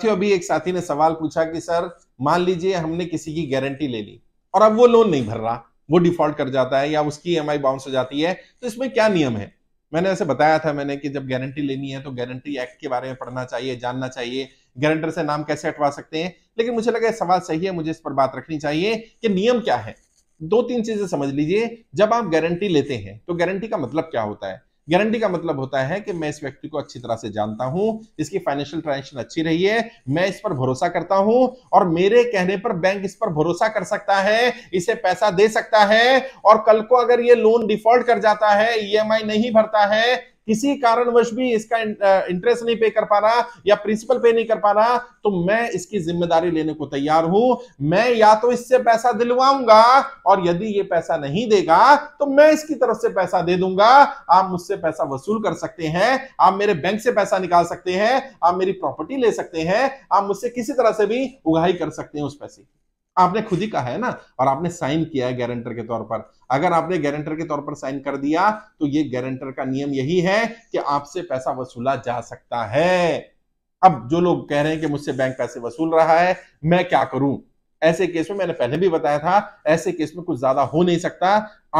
साथियों अभी एक साथी ने सवाल पूछा कि सर मान लीजिए हमने किसी की गारंटी ले ली और अब वो लोन नहीं भर रहा वो डिफॉल्ट कर जाता है या उसकी ई e बाउंस हो जाती है तो इसमें क्या नियम है मैंने ऐसे बताया था मैंने कि जब गारंटी लेनी है तो गारंटी एक्ट के बारे में पढ़ना चाहिए जानना चाहिए गारंटर से नाम कैसे हटवा सकते हैं लेकिन मुझे लगा सवाल सही है मुझे इस पर बात रखनी चाहिए कि नियम क्या है दो तीन चीजें समझ लीजिए जब आप गारंटी लेते हैं तो गारंटी का मतलब क्या होता है गारंटी का मतलब होता है कि मैं इस व्यक्ति को अच्छी तरह से जानता हूं इसकी फाइनेंशियल ट्रांजेक्शन अच्छी रही है मैं इस पर भरोसा करता हूं और मेरे कहने पर बैंक इस पर भरोसा कर सकता है इसे पैसा दे सकता है और कल को अगर ये लोन डिफॉल्ट कर जाता है ई e नहीं भरता है किसी कारणवश भी इसका इंटरेस्ट नहीं पे कर पा रहा या प्रिंसिपल पे नहीं कर पा रहा तो मैं इसकी जिम्मेदारी लेने को तैयार हूं मैं या तो इससे पैसा दिलवाऊंगा और यदि ये पैसा नहीं देगा तो मैं इसकी तरफ से पैसा दे दूंगा आप मुझसे पैसा वसूल कर सकते हैं आप मेरे बैंक से पैसा निकाल सकते हैं आप मेरी प्रॉपर्टी ले सकते हैं आप मुझसे किसी तरह से भी उगाही कर सकते हैं उस पैसे की आपने खुद ही कहा है ना और आपने साइन किया है गारंटर के तौर पर अगर आपने गारंटर के तौर पर साइन कर दिया तो ये गारंटर का नियम यही है कि आपसे पैसा वसूला जा सकता है अब जो लोग कह रहे हैं कि मुझसे बैंक पैसे वसूल रहा है मैं क्या करूं ऐसे केस में मैंने पहले भी बताया था ऐसे केस में कुछ ज्यादा हो नहीं सकता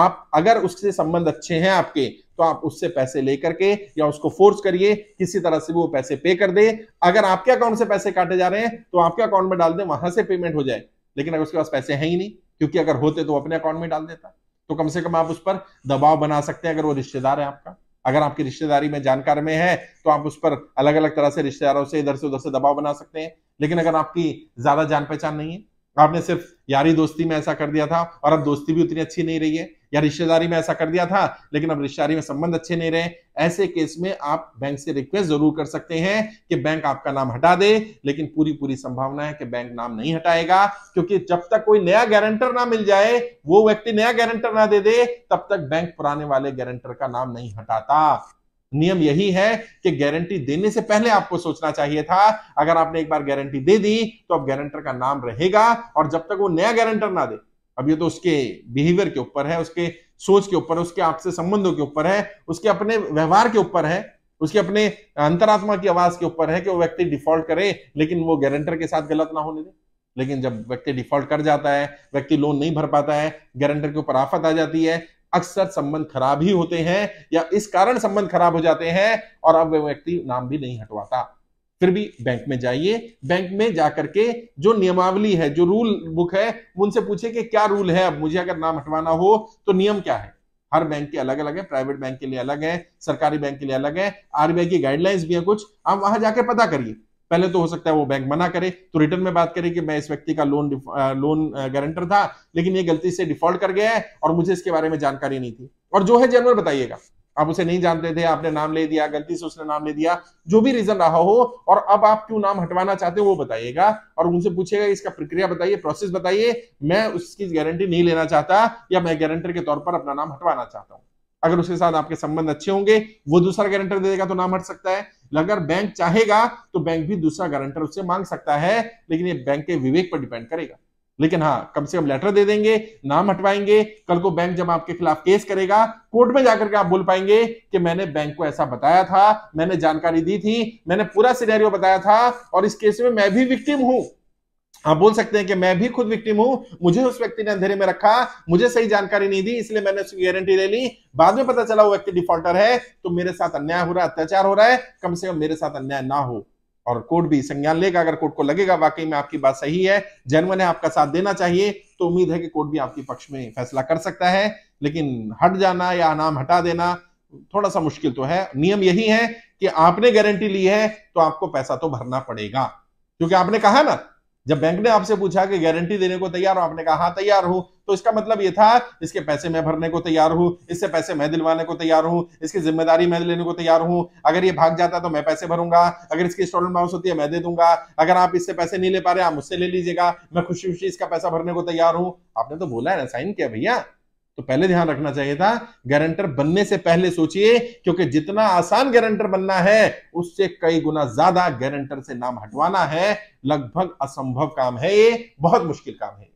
आप अगर उससे संबंध अच्छे हैं आपके तो आप उससे पैसे लेकर के या उसको फोर्स करिए किसी तरह से वो पैसे पे कर दे अगर आपके अकाउंट से पैसे काटे जा रहे हैं तो आपके अकाउंट में डाल दें वहां से पेमेंट हो जाए लेकिन अगर उसके पास पैसे हैं ही नहीं क्योंकि अगर होते तो अपने अकाउंट में डाल देता तो कम से कम आप उस पर दबाव बना सकते हैं अगर वो रिश्तेदार है आपका अगर आपकी रिश्तेदारी में जानकार में है तो आप उस पर अलग अलग तरह से रिश्तेदारों से इधर से उधर से दबाव बना सकते हैं लेकिन अगर आपकी ज्यादा जान पहचान नहीं है आपने सिर्फ यारी दोस्ती में ऐसा कर दिया था और अब दोस्ती भी उतनी अच्छी नहीं रही है या रिश्तेदारी में ऐसा कर दिया था लेकिन अब रिश्तेदारी में संबंध अच्छे नहीं रहे ऐसे केस में आप बैंक से रिक्वेस्ट जरूर कर सकते हैं कि बैंक आपका नाम हटा दे लेकिन पूरी पूरी संभावना है कि बैंक नाम नहीं हटाएगा क्योंकि जब तक कोई नया गारंटर ना मिल जाए वो व्यक्ति नया गारंटर ना दे दे तब तक बैंक पुराने वाले गारंटर का नाम नहीं हटाता नियम यही है कि गारंटी देने से पहले आपको सोचना चाहिए था अगर आपने एक बार गारंटी दे दी तो अब गारंटर का नाम रहेगा और जब तक वो नया गारंटर ना दे अब ये तो उसके बिहेवियर के ऊपर है उसके सोच के ऊपर उसके आपसे संबंधों के ऊपर है उसके अपने व्यवहार के ऊपर है उसके अपने अंतरात्मा की आवाज के ऊपर है कि वो व्यक्ति डिफॉल्ट करे लेकिन वो गारंटर के साथ गलत ना होने दे लेकिन जब व्यक्ति डिफॉल्ट कर जाता है व्यक्ति लोन नहीं भर पाता है गारंटर के ऊपर आफत आ जाती है अक्सर संबंध खराब ही होते हैं या इस कारण संबंध खराब हो जाते हैं और अब वह व्यक्ति नाम भी नहीं हटवाता फिर भी बैंक में जाइए बैंक में जाकर के जो नियमावली है जो रूल बुक है उनसे पूछे कि क्या रूल है अब मुझे अगर नाम हटवाना हो तो नियम क्या है हर बैंक के अलग अलग है प्राइवेट बैंक के लिए अलग है सरकारी बैंक के लिए अलग है आरबीआई की गाइडलाइंस भी है कुछ आप वहां जाके पता करिए पहले तो हो सकता है वो बैंक मना करे तो रिटर्न में बात करे कि मैं इस व्यक्ति का लोन लोन गारंटर था लेकिन ये गलती से डिफॉल्ट कर गया है और मुझे इसके बारे में जानकारी नहीं थी और जो है जनवर बताइएगा आप उसे नहीं जानते थे आपने नाम ले दिया गलती से उसने नाम ले दिया जो भी रीजन रहा हो और अब आप क्यों नाम हटवाना चाहते हो वो बताइएगा और उनसे पूछेगा इसका प्रक्रिया बताइए प्रोसेस बताइए मैं उसकी गारंटी नहीं लेना चाहता या मैं गारंटर के तौर पर अपना नाम हटवाना चाहता हूँ अगर उसके साथ आपके संबंध अच्छे होंगे वो दूसरा गारंटर दे देगा तो नाम हट सकता है अगर बैंक चाहेगा तो बैंक भी दूसरा गारंटर उससे मांग सकता है लेकिन ये बैंक के विवेक पर डिपेंड करेगा लेकिन हाँ कम से कम लेटर दे देंगे नाम हटवाएंगे कल को बैंक जब आपके खिलाफ केस करेगा कोर्ट में जाकर के आप बोल पाएंगे कि मैंने बैंक को ऐसा बताया था मैंने जानकारी दी थी मैंने पूरा सिनेरियो बताया था और इस केस में मैं भी विक्टिम हूं आप बोल सकते हैं कि मैं भी खुद विक्टिम हूं मुझे उस व्यक्ति ने अंधेरे में रखा मुझे सही जानकारी नहीं दी इसलिए मैंने उसकी गारंटी ले ली बाद में पता चला वो व्यक्ति डिफॉल्टर है तो मेरे साथ अन्याय हो रहा है अत्याचार हो रहा है कम से कम मेरे साथ अन्याय ना हो और कोर्ट भी संज्ञान लेगा अगर कोर्ट को लगेगा वाकई में आपकी बात सही है जनमन है आपका साथ देना चाहिए तो उम्मीद है कि कोर्ट भी आपके पक्ष में फैसला कर सकता है लेकिन हट जाना या नाम हटा देना थोड़ा सा मुश्किल तो है नियम यही है कि आपने गारंटी ली है तो आपको पैसा तो भरना पड़ेगा क्योंकि आपने कहा ना जब बैंक ने आपसे पूछा कि गारंटी देने को तैयार हो आपने कहा हाँ तैयार हूं तो इसका मतलब ये था इसके पैसे मैं भरने को तैयार हूं इससे पैसे मैं दिलवाने को तैयार हूं इसकी जिम्मेदारी मैं लेने को तैयार हूं अगर ये भाग जाता तो मैं पैसे भरूंगा अगर इसकी इंस्टॉलमेंट बाउंस होती है मैं दे दूंगा अगर आप इससे पैसे नहीं ले पा रहे आप मुझसे ले लीजिएगा मैं खुशी खुशी इसका पैसा भरने को तैयार हूं आपने तो बोला है ना साइन किया भैया तो पहले ध्यान रखना चाहिए था गारंटर बनने से पहले सोचिए क्योंकि जितना आसान गारंटर बनना है उससे कई गुना ज्यादा गारंटर से नाम हटवाना है लगभग असंभव काम है ये बहुत मुश्किल काम है